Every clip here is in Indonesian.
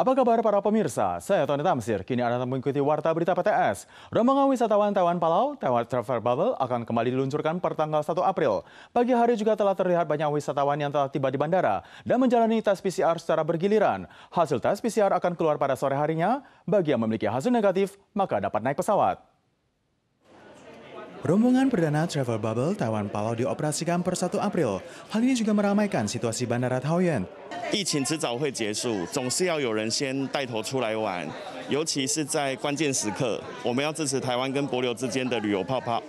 Apa kabar para pemirsa? Saya Tony Tamsir. Kini Anda mengikuti Warta Berita PTS. Rombongan wisatawan Taiwan Palau, Taiwan Travel Bubble akan kembali diluncurkan per tanggal 1 April. Pagi hari juga telah terlihat banyak wisatawan yang telah tiba di bandara dan menjalani tes PCR secara bergiliran. Hasil tes PCR akan keluar pada sore harinya. Bagi yang memiliki hasil negatif, maka dapat naik pesawat. rombongan perdana travel bubble Taiwan Palau dioperasikan per 1 April hal ini juga meramaikan situasi bandara Taoyuan. 疫情迟早会结束，总是要有人先带头出来玩，尤其是在关键时刻，我们要支持台湾跟博流之间的旅游泡泡。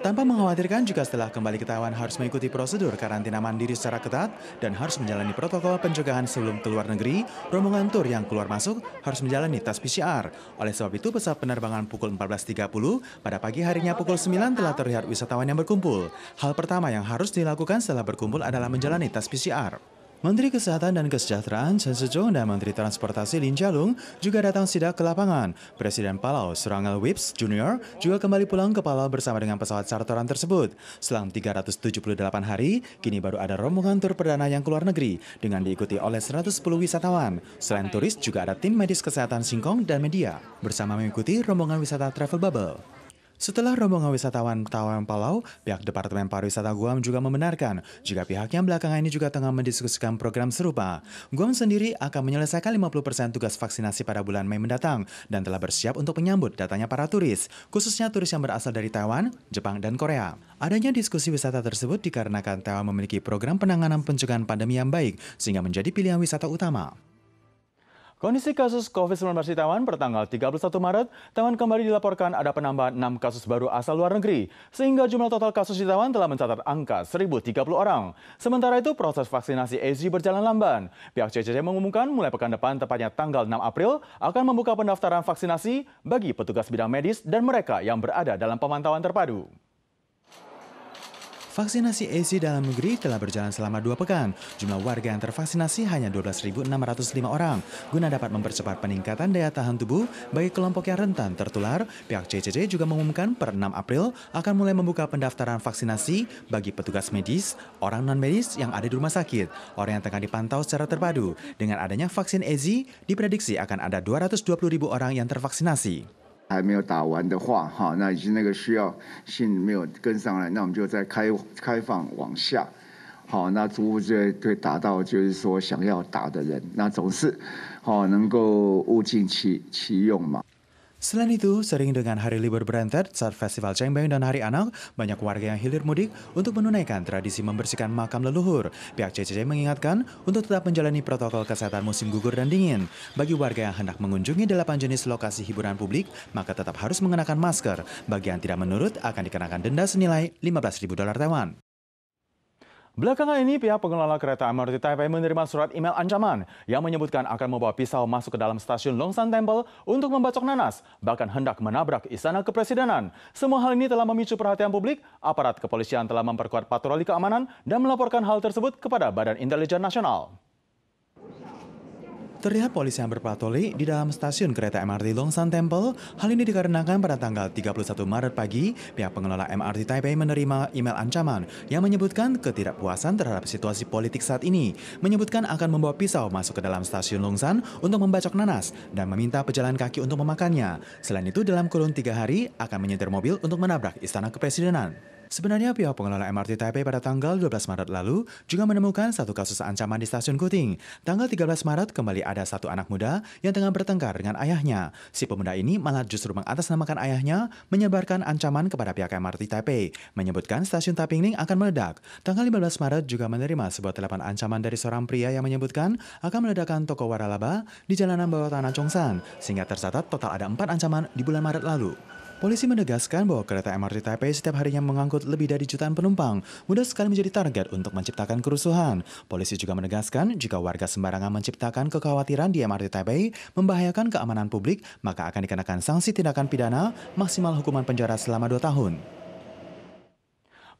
Tanpa mengkhawatirkan juga setelah kembali ke Taiwan harus mengikuti prosedur karantina mandiri secara ketat dan harus menjalani protokol pencegahan sebelum keluar negeri, rombongan tur yang keluar masuk harus menjalani tes PCR. Oleh sebab itu, pesawat penerbangan pukul 14.30 pada pagi harinya pukul 9 telah terlihat wisatawan yang berkumpul. Hal pertama yang harus dilakukan setelah berkumpul adalah menjalani tes PCR. Menteri Kesehatan dan Kesejahteraan Chen Sejong dan Menteri Transportasi Lin Jialung juga datang sidak ke lapangan. Presiden Palau, Serangal Wips Jr. juga kembali pulang ke Palau bersama dengan pesawat charteran tersebut. Selang 378 hari, kini baru ada rombongan tur perdana yang keluar negeri dengan diikuti oleh 110 wisatawan. Selain turis, juga ada tim medis kesehatan Singkong dan media bersama mengikuti rombongan wisata Travel Bubble. Setelah rombongan wisatawan Tawang Palau, pihak Departemen Pariwisata Guam juga membenarkan jika pihaknya belakangan ini juga tengah mendiskusikan program serupa. Guam sendiri akan menyelesaikan 50% tugas vaksinasi pada bulan Mei mendatang dan telah bersiap untuk menyambut datanya para turis, khususnya turis yang berasal dari Taiwan, Jepang, dan Korea. Adanya diskusi wisata tersebut dikarenakan Taiwan memiliki program penanganan pencegahan pandemi yang baik sehingga menjadi pilihan wisata utama. Kondisi kasus COVID-19 di Taiwan pertanggal 31 Maret, Taiwan kembali dilaporkan ada penambahan 6 kasus baru asal luar negeri, sehingga jumlah total kasus di Taiwan telah mencatat angka 1.030 orang. Sementara itu, proses vaksinasi AZ berjalan lamban. Pihak CCC mengumumkan mulai pekan depan, tepatnya tanggal 6 April, akan membuka pendaftaran vaksinasi bagi petugas bidang medis dan mereka yang berada dalam pemantauan terpadu. Vaksinasi AC dalam negeri telah berjalan selama dua pekan. Jumlah warga yang tervaksinasi hanya 12.605 orang. Guna dapat mempercepat peningkatan daya tahan tubuh bagi kelompok yang rentan tertular, pihak CCC juga mengumumkan per 6 April akan mulai membuka pendaftaran vaksinasi bagi petugas medis, orang non-medis yang ada di rumah sakit, orang yang tengah dipantau secara terpadu. Dengan adanya vaksin AZ, diprediksi akan ada 220.000 orang yang tervaksinasi. 还没有打完的话，哈，那已经那个需要性没有跟上来，那我们就再开开放往下，好，那逐步就会达到就是说想要打的人，那总是，好能够物尽其其用嘛。Selain itu, sering dengan hari libur berantet saat Festival Cengbeng dan Hari Anak, banyak warga yang hilir mudik untuk menunaikan tradisi membersihkan makam leluhur. Pihak CCC mengingatkan untuk tetap menjalani protokol kesehatan musim gugur dan dingin. Bagi warga yang hendak mengunjungi delapan jenis lokasi hiburan publik, maka tetap harus mengenakan masker. Bagi yang tidak menurut, akan dikenakan denda senilai 15.000 dolar Taiwan. Belakangan ini pihak pengelola kereta MRT Taipei menerima surat email ancaman yang menyebutkan akan membawa pisau masuk ke dalam stasiun Longshan Temple untuk membacok nanas, bahkan hendak menabrak istana kepresidenan. Semua hal ini telah memicu perhatian publik, aparat kepolisian telah memperkuat patroli keamanan dan melaporkan hal tersebut kepada Badan Intelijen Nasional. Terlihat polisi yang berpatroli di dalam stasiun kereta MRT Longsan Temple. Hal ini dikarenakan pada tanggal 31 Maret pagi, pihak pengelola MRT Taipei menerima email ancaman yang menyebutkan ketidakpuasan terhadap situasi politik saat ini, menyebutkan akan membawa pisau masuk ke dalam stasiun Longsan untuk membacok nanas dan meminta pejalan kaki untuk memakannya. Selain itu, dalam kurun tiga hari akan menyetir mobil untuk menabrak Istana Kepresidenan. Sebenarnya pihak pengelola MRT Taipei pada tanggal 12 Maret lalu juga menemukan satu kasus ancaman di stasiun Kuting. Tanggal 13 Maret kembali ada satu anak muda yang tengah bertengkar dengan ayahnya. Si pemuda ini malah justru mengatasnamakan ayahnya menyebarkan ancaman kepada pihak MRT Taipei, menyebutkan stasiun Tapingning akan meledak. Tanggal 15 Maret juga menerima sebuah telepon ancaman dari seorang pria yang menyebutkan akan meledakkan toko waralaba di jalanan bawah tanah Chongsan, sehingga tercatat total ada empat ancaman di bulan Maret lalu. Polisi menegaskan bahwa kereta MRT Taipei setiap harinya mengangkut lebih dari jutaan penumpang, mudah sekali menjadi target untuk menciptakan kerusuhan. Polisi juga menegaskan jika warga sembarangan menciptakan kekhawatiran di MRT Taipei membahayakan keamanan publik, maka akan dikenakan sanksi tindakan pidana maksimal hukuman penjara selama dua tahun.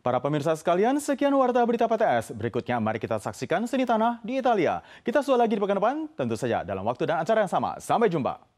Para pemirsa sekalian, sekian warta berita PTS. Berikutnya mari kita saksikan seni tanah di Italia. Kita sudah lagi di pekan depan, tentu saja dalam waktu dan acara yang sama. Sampai jumpa.